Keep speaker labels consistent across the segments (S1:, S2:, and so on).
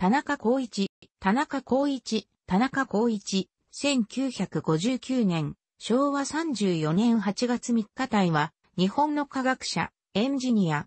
S1: 田中光一、田中光一、田中光一、1959年、昭和34年8月3日隊は、日本の科学者、エンジニア、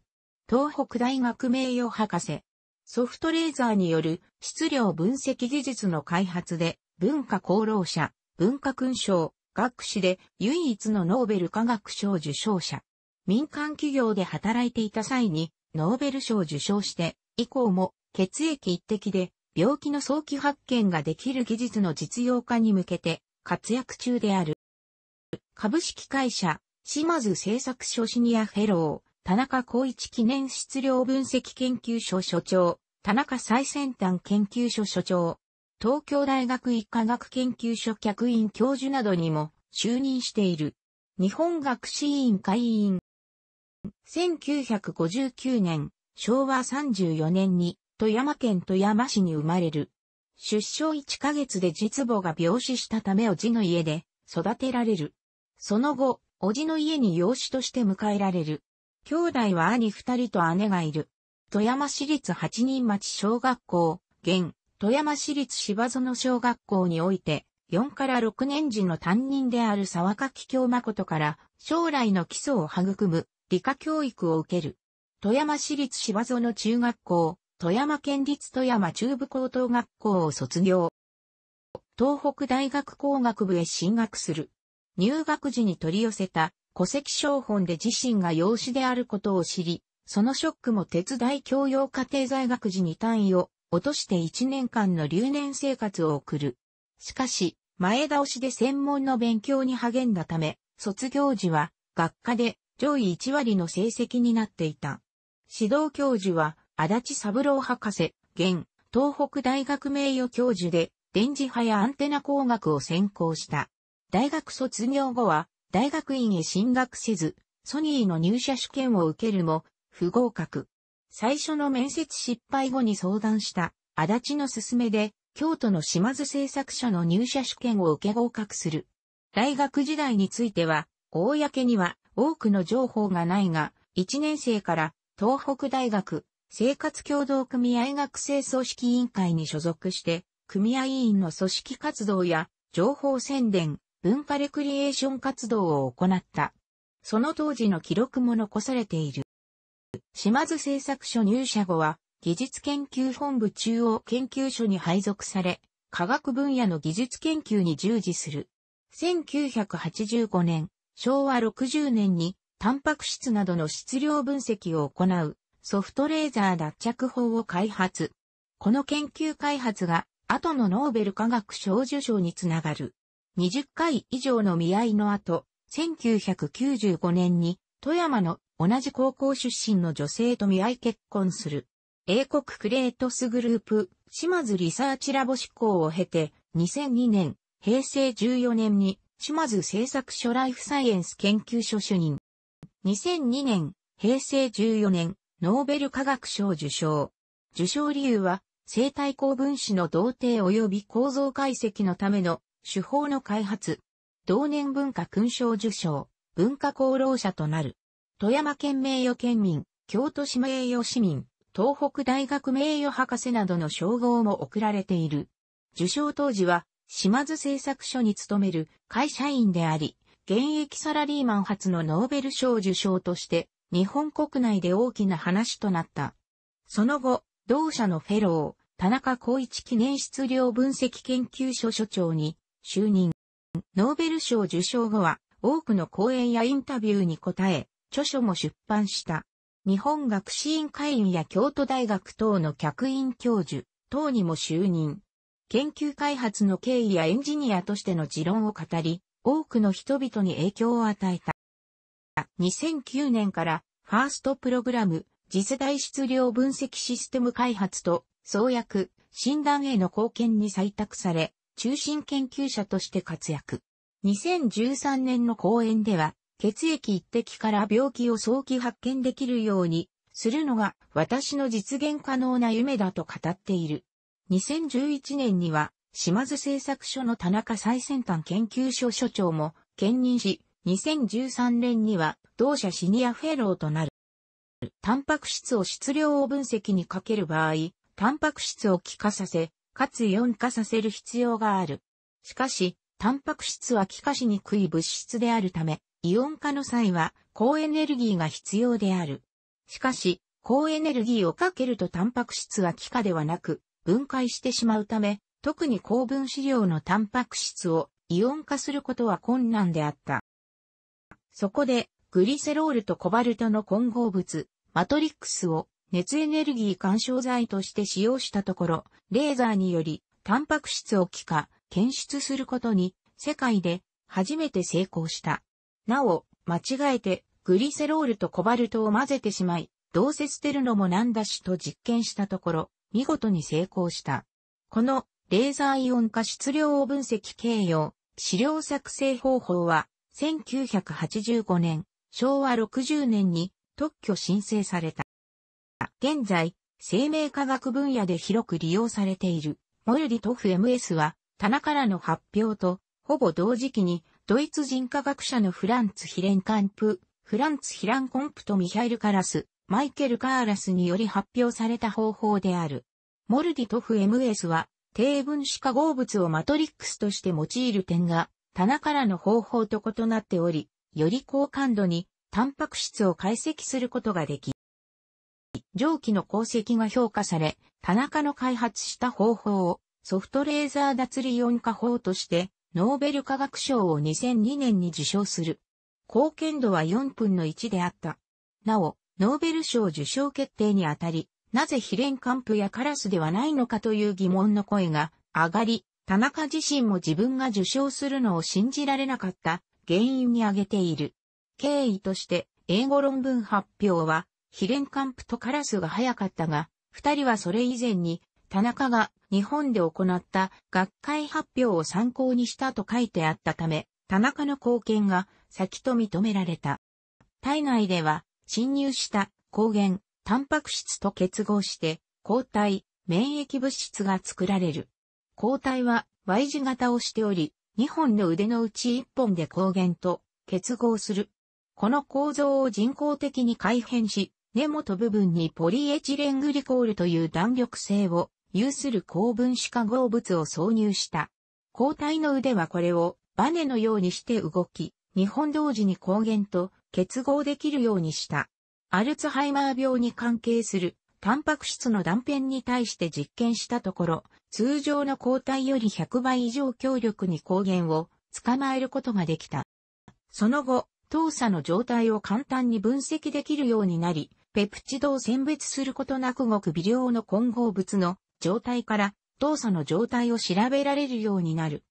S1: 東北大学名誉博士、ソフトレーザーによる質量分析技術の開発で、文化功労者、文化勲章、学士で唯一のノーベル科学賞受賞者。民間企業で働いていた際にノーベル賞を受賞して、以降も血液一滴で病気の早期発見ができる技術の実用化に向けて活躍中である。株式会社、島津製作所シニアフェロー、田中光一記念質量分析研究所所長、田中最先端研究所所長、東京大学医科学研究所客員教授などにも就任している。日本学士委員会委員。1959年、昭和34年に富山県富山市に生まれる。出生1ヶ月で実母が病死したためおじの家で育てられる。その後、おじの家に養子として迎えられる。兄弟は兄二人と姉がいる。富山市立八人町小学校、現、富山市立芝園小学校において、4から6年時の担任である沢垣京誠から将来の基礎を育む理科教育を受ける。富山市立芝園中学校、富山県立富山中部高等学校を卒業。東北大学工学部へ進学する。入学時に取り寄せた戸籍証本で自身が養子であることを知り、そのショックも手伝い教養家庭在学時に単位を落として1年間の留年生活を送る。しかし、前倒しで専門の勉強に励んだため、卒業時は学科で上位1割の成績になっていた。指導教授は足立三郎博士、現、東北大学名誉教授で、電磁波やアンテナ工学を専攻した。大学卒業後は、大学院へ進学せず、ソニーの入社試験を受けるも、不合格。最初の面接失敗後に相談した、足立の勧めで、京都の島津製作所の入社試験を受け合格する。大学時代については、公には多くの情報がないが、1年生から東北大学、生活協同組合学生組織委員会に所属して、組合委員の組織活動や情報宣伝、文化レクリエーション活動を行った。その当時の記録も残されている。島津製作所入社後は、技術研究本部中央研究所に配属され、科学分野の技術研究に従事する。1985年、昭和60年に、タンパク質などの質量分析を行うソフトレーザー脱着法を開発。この研究開発が後のノーベル化学賞受賞につながる。20回以上の見合いの後、1995年に富山の同じ高校出身の女性と見合い結婚する。英国クレートスグループ、島津リサーチラボ志行を経て、2002年、平成14年に島津製作所ライフサイエンス研究所主任。2002年、平成14年、ノーベル化学賞受賞。受賞理由は、生体高分子の同定及び構造解析のための手法の開発。同年文化勲章受賞、文化功労者となる。富山県名誉県民、京都市名誉市民、東北大学名誉博士などの称号も贈られている。受賞当時は、島津製作所に勤める会社員であり、現役サラリーマン初のノーベル賞受賞として日本国内で大きな話となった。その後、同社のフェロー、田中光一記念質量分析研究所所長に就任。ノーベル賞受賞後は多くの講演やインタビューに答え、著書も出版した。日本学士院会員や京都大学等の客員教授等にも就任。研究開発の経緯やエンジニアとしての持論を語り、多くの人々に影響を与えた。2009年からファーストプログラム、次世代質量分析システム開発と創薬、診断への貢献に採択され、中心研究者として活躍。2013年の講演では、血液一滴から病気を早期発見できるようにするのが私の実現可能な夢だと語っている。2011年には、島津製作所の田中最先端研究所所長も兼任し、2013年には同社シニアフェローとなる。タンパク質を質量を分析にかける場合、タンパク質を気化させ、かつ4化させる必要がある。しかし、タンパク質は気化しにくい物質であるため、イオン化の際は高エネルギーが必要である。しかし、高エネルギーをかけるとタンパク質は気化ではなく、分解してしまうため、特に高分子量のタンパク質をイオン化することは困難であった。そこで、グリセロールとコバルトの混合物、マトリックスを熱エネルギー干渉剤として使用したところ、レーザーにより、タンパク質を気化、検出することに、世界で初めて成功した。なお、間違えて、グリセロールとコバルトを混ぜてしまい、どうせ捨てるのもなんだしと実験したところ、見事に成功した。この、レーザーイオン化質量を分析形容、資料作成方法は、1985年、昭和60年に特許申請された。現在、生命科学分野で広く利用されている、モルディトフ MS は、棚からの発表と、ほぼ同時期に、ドイツ人科学者のフランツ・ヒレンカンプ、フランツ・ヒランコンプとミハイル・カラス、マイケル・カーラスにより発表された方法である。モルディトフ MS は、低分子化合物をマトリックスとして用いる点が棚からの方法と異なっており、より高感度にタンパク質を解析することができ、蒸気の功績が評価され、田中の開発した方法をソフトレーザー脱離イオン化法としてノーベル化学賞を2002年に受賞する。貢献度は4分の1であった。なお、ノーベル賞受賞決定にあたり、なぜヒレンカンプやカラスではないのかという疑問の声が上がり、田中自身も自分が受賞するのを信じられなかった原因に挙げている。経緯として英語論文発表はヒレンカンプとカラスが早かったが、二人はそれ以前に田中が日本で行った学会発表を参考にしたと書いてあったため、田中の貢献が先と認められた。体内では侵入した抗原、タンパク質と結合して抗体、免疫物質が作られる。抗体は Y 字型をしており、2本の腕のうち1本で抗原と結合する。この構造を人工的に改変し、根元部分にポリエチレングリコールという弾力性を有する高分子化合物を挿入した。抗体の腕はこれをバネのようにして動き、2本同時に抗原と結合できるようにした。アルツハイマー病に関係するタンパク質の断片に対して実験したところ、通常の抗体より100倍以上強力に抗原を捕まえることができた。その後、糖鎖の状態を簡単に分析できるようになり、ペプチドを選別することなくごく微量の混合物の状態から糖鎖の状態を調べられるようになる。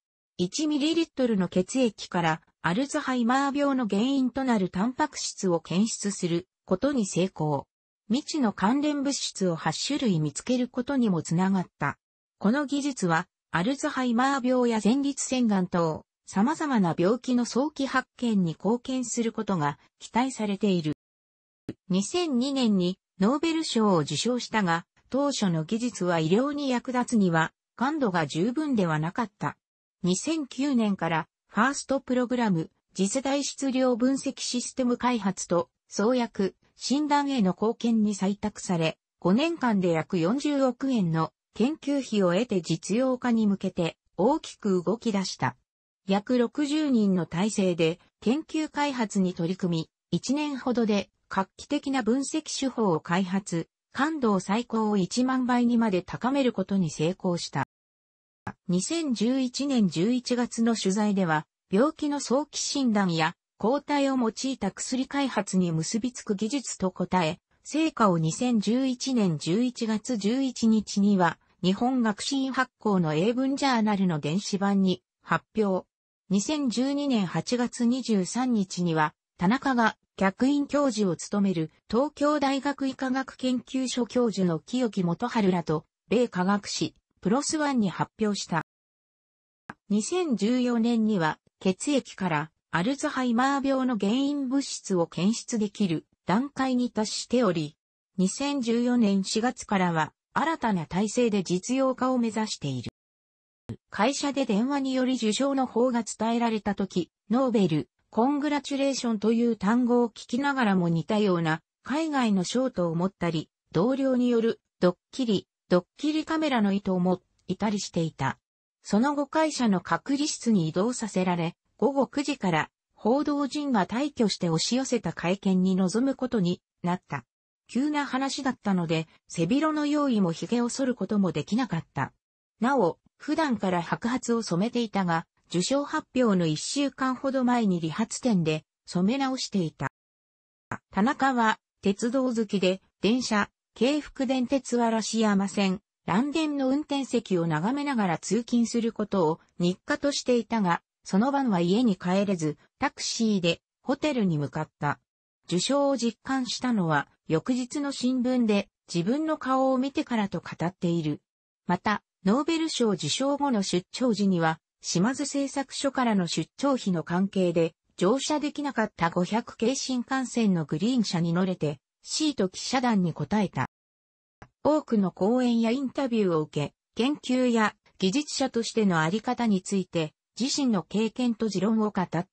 S1: 1ml の血液からアルツハイマー病の原因となるタンパク質を検出することに成功。未知の関連物質を8種類見つけることにもつながった。この技術は、アルツハイマー病や前立腺がん等、様々な病気の早期発見に貢献することが期待されている。2002年にノーベル賞を受賞したが、当初の技術は医療に役立つには、感度が十分ではなかった。2009年から、ファーストプログラム、次世代質量分析システム開発と、創薬、診断への貢献に採択され、5年間で約40億円の研究費を得て実用化に向けて大きく動き出した。約60人の体制で研究開発に取り組み、1年ほどで画期的な分析手法を開発、感度を最高を1万倍にまで高めることに成功した。2011年11月の取材では、病気の早期診断や抗体を用いた薬開発に結びつく技術と答え、成果を2011年11月11日には、日本学士発行の英文ジャーナルの電子版に発表。2012年8月23日には、田中が客員教授を務める東京大学医科学研究所教授の清木元春らと、米科学誌、プロスワンに発表した。2014年には、血液からアルツハイマー病の原因物質を検出できる段階に達しており、2014年4月からは新たな体制で実用化を目指している。会社で電話により受賞の方が伝えられた時、ノーベル、コングラチュレーションという単語を聞きながらも似たような海外の賞と思ったり、同僚によるドッキリ、ドッキリカメラの意図を持いたりしていた。その後会社の隔離室に移動させられ、午後9時から報道陣が退去して押し寄せた会見に臨むことになった。急な話だったので、背広の用意も髭を剃ることもできなかった。なお、普段から白髪を染めていたが、受賞発表の1週間ほど前に理髪店で染め直していた。田中は鉄道好きで電車、京福電鉄嵐山線、乱電の運転席を眺めながら通勤することを日課としていたが、その晩は家に帰れず、タクシーでホテルに向かった。受賞を実感したのは、翌日の新聞で自分の顔を見てからと語っている。また、ノーベル賞受賞後の出張時には、島津製作所からの出張費の関係で、乗車できなかった500系新幹線のグリーン車に乗れて、シート記者団に答えた。多くの講演やインタビューを受け、研究や技術者としてのあり方について自身の経験と持論を語った。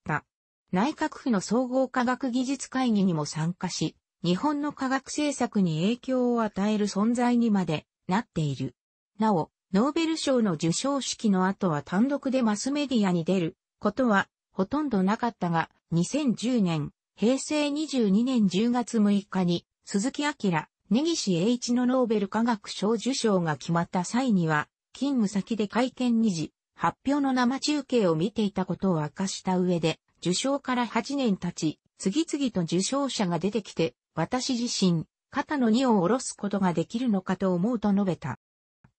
S1: 内閣府の総合科学技術会議にも参加し、日本の科学政策に影響を与える存在にまでなっている。なお、ノーベル賞の受賞式の後は単独でマスメディアに出ることはほとんどなかったが、2010年、平成22年10月6日に、鈴木明、根岸栄一のノーベル科学賞受賞が決まった際には、勤務先で会見に時、発表の生中継を見ていたことを明かした上で、受賞から8年経ち、次々と受賞者が出てきて、私自身、肩の荷を下ろすことができるのかと思うと述べた。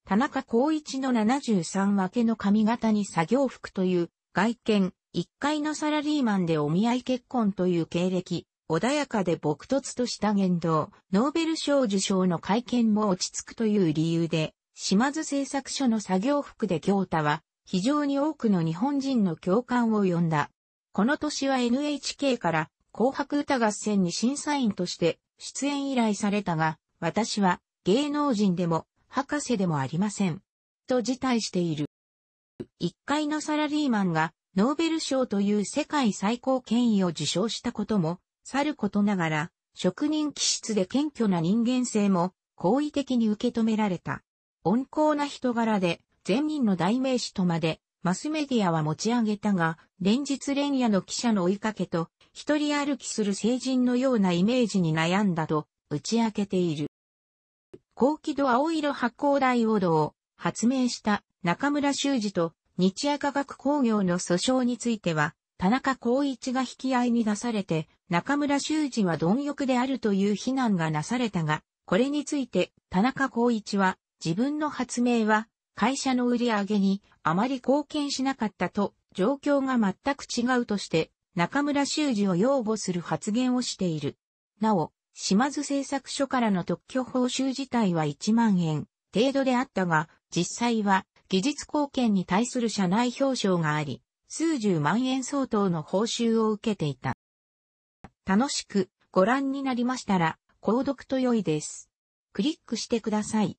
S1: 田中光一の73分けの髪型に作業服という外見、一階のサラリーマンでお見合い結婚という経歴、穏やかで朴突とした言動、ノーベル賞受賞の会見も落ち着くという理由で、島津製作所の作業服で京太は、非常に多くの日本人の共感を呼んだ。この年は NHK から紅白歌合戦に審査員として出演依頼されたが、私は芸能人でも博士でもありません。と辞退している。一階のサラリーマンがノーベル賞という世界最高権威を受賞したことも、さることながら、職人気質で謙虚な人間性も好意的に受け止められた。温厚な人柄で善人の代名詞とまで、マスメディアは持ち上げたが、連日連夜の記者の追いかけと、一人歩きする成人のようなイメージに悩んだと、打ち明けている。高輝度青色発光ダイオードを発明した中村修二と日夜科学工業の訴訟については、田中光一が引き合いに出されて、中村修二は貪欲であるという非難がなされたが、これについて田中光一は、自分の発明は会社の売り上げにあまり貢献しなかったと、状況が全く違うとして、中村修二を擁護する発言をしている。なお、島津製作所からの特許報酬自体は1万円程度であったが、実際は技術貢献に対する社内表彰があり、数十万円相当の報酬を受けていた。楽しくご覧になりましたら、購読と良いです。クリックしてください。